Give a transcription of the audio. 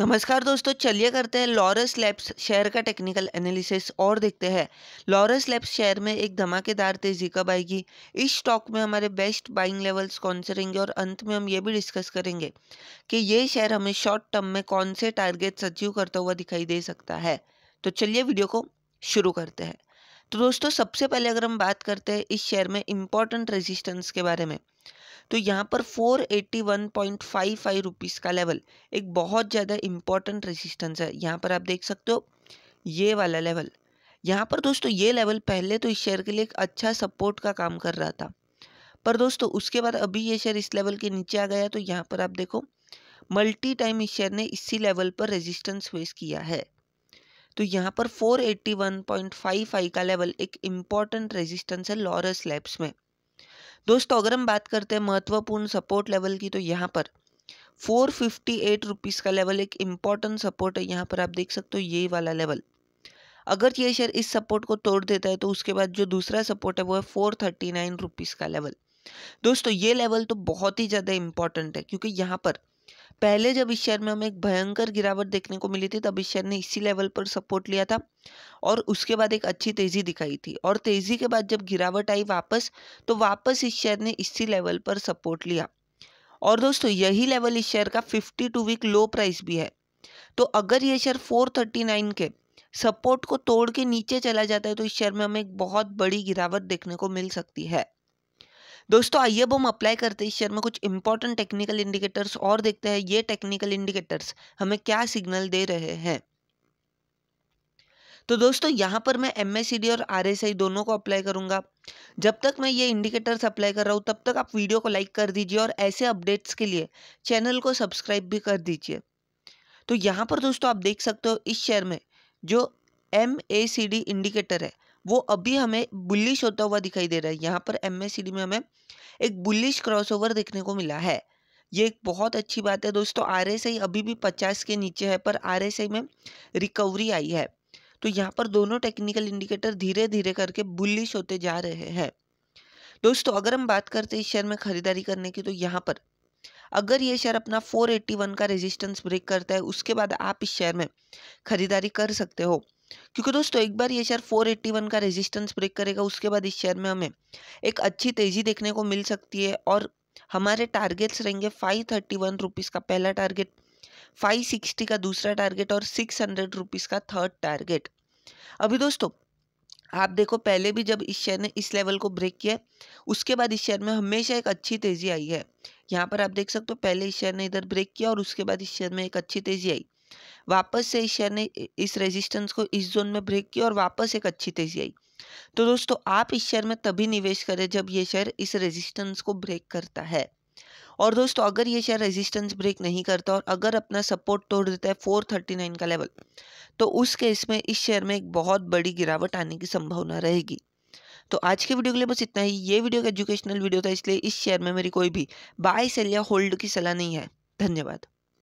नमस्कार दोस्तों चलिए करते हैं लॉरस लैब्स शेयर का टेक्निकल एनालिसिस और देखते हैं लॉरस लैब्स शेयर में एक धमाकेदार तेजी कब आएगी इस स्टॉक में हमारे बेस्ट बाइंग लेवल्स कौन से रहेंगे और अंत में हम ये भी डिस्कस करेंगे कि ये शेयर हमें शॉर्ट टर्म में कौन से टारगेट्स अचीव करता हुआ दिखाई दे सकता है तो चलिए वीडियो को शुरू करते हैं तो दोस्तों सबसे पहले अगर हम बात करते हैं इस शेयर में इम्पोर्टेंट रेजिस्टेंस के बारे में तो यहाँ पर 481.55 रुपीस का लेवल एक बहुत ज़्यादा इम्पॉर्टेंट रेजिस्टेंस है यहाँ पर आप देख सकते हो ये वाला लेवल यहाँ पर दोस्तों ये लेवल पहले तो इस शेयर के लिए एक अच्छा सपोर्ट का काम कर रहा था पर दोस्तों उसके बाद अभी ये शेयर इस लेवल के नीचे आ गया तो यहाँ पर आप देखो मल्टी टाइम इस शेयर ने इसी लेवल पर रेजिस्टेंस फेस किया है तो यहाँ पर 481.55 का लेवल एक इम्पॉर्टेंट रेजिस्टेंस है लॉरस लैब्स में दोस्तों अगर हम बात करते हैं महत्वपूर्ण सपोर्ट लेवल की तो यहाँ पर फोर फिफ्टी एट रुपीज़ का लेवल एक इम्पॉर्टेंट सपोर्ट है यहाँ पर आप देख सकते हो ये वाला लेवल अगर ये शेयर इस सपोर्ट को तोड़ देता है तो उसके बाद जो दूसरा सपोर्ट है वो है फोर थर्टी नाइन रुपीज़ का लेवल दोस्तों ये लेवल तो बहुत ही ज़्यादा इम्पॉर्टेंट है क्योंकि यहाँ पर पहले जब इस शेयर में हमें एक भयंकर गिरावट देखने को मिली थी तब इस शेयर ने इसी लेवल पर सपोर्ट लिया था और उसके बाद एक अच्छी तेज़ी दिखाई थी और तेज़ी के बाद जब गिरावट आई वापस तो वापस इस शेयर ने इसी लेवल पर सपोर्ट लिया और दोस्तों यही लेवल इस शेयर का fifty two week low price भी है तो अगर ये शेयर फोर के सपोर्ट को तोड़ के नीचे चला जाता है तो इस शेयर में हमें एक बहुत बड़ी गिरावट देखने को मिल सकती है दोस्तों आइए अब हम अप्लाई करते हैं इस शेयर में कुछ इंपॉर्टेंट टेक्निकल इंडिकेटर्स और देखते हैं ये टेक्निकल इंडिकेटर्स हमें क्या सिग्नल दे रहे हैं तो दोस्तों यहाँ पर मैं एम और आर दोनों को अप्लाई करूंगा जब तक मैं ये इंडिकेटर्स अप्लाई कर रहा हूँ तब तक आप वीडियो को लाइक कर दीजिए और ऐसे अपडेट्स के लिए चैनल को सब्सक्राइब भी कर दीजिए तो यहाँ पर दोस्तों आप देख सकते हो इस शेयर में जो एम इंडिकेटर है वो अभी हमें बुलिश होता हुआ दिखाई दे रहा है यहाँ पर एम में हमें एक बुलिश क्रॉसओवर देखने को मिला है ये एक बहुत अच्छी बात है दोस्तों आर अभी भी पचास के नीचे है पर आर में रिकवरी आई है तो यहाँ पर दोनों टेक्निकल इंडिकेटर धीरे धीरे करके बुलिश होते जा रहे हैं दोस्तों अगर हम बात करते हैं इस शेयर में खरीदारी करने की तो यहाँ पर अगर ये शेयर अपना 481 का रेजिस्टेंस ब्रेक करता है उसके बाद आप इस शेयर में खरीदारी कर सकते हो क्योंकि दोस्तों एक बार ये शेयर 481 का रेजिस्टेंस ब्रेक करेगा उसके बाद इस शेयर में हमें एक अच्छी तेज़ी देखने को मिल सकती है और हमारे टारगेट्स रहेंगे फाइव थर्टी का पहला टारगेट फाइव सिक्सटी का दूसरा टारगेट और सिक्स हंड्रेड रुपीज़ का थर्ड टारगेट अभी दोस्तों आप देखो पहले भी जब इस शेयर ने इस लेवल को ब्रेक किया उसके बाद इस शेयर में हमेशा एक अच्छी तेज़ी आई है यहाँ पर आप देख सकते हो पहले इस शेयर ने इधर ब्रेक किया और उसके बाद इस शेयर में एक अच्छी तेज़ी आई वापस से इस शेयर ने इस रेजिस्टेंस को इस जोन में ब्रेक किया और वापस एक अच्छी तेजी आई तो दोस्तों आप इस शेयर में तभी निवेश करें जब ये शेयर इस रेजिस्टेंस को ब्रेक करता है और दोस्तों अगर ये शेयर रेजिस्टेंस ब्रेक नहीं करता और अगर अपना सपोर्ट तोड़ देता है फोर थर्टी नाइन का लेवल तो उस केस में इस शेयर में एक बहुत बड़ी गिरावट आने की संभावना रहेगी तो आज के वीडियो के लिए बस इतना ही ये वीडियो एजुकेशनल वीडियो था इसलिए इस शेयर में मेरी कोई भी बाय सेल या होल्ड की सलाह नहीं है धन्यवाद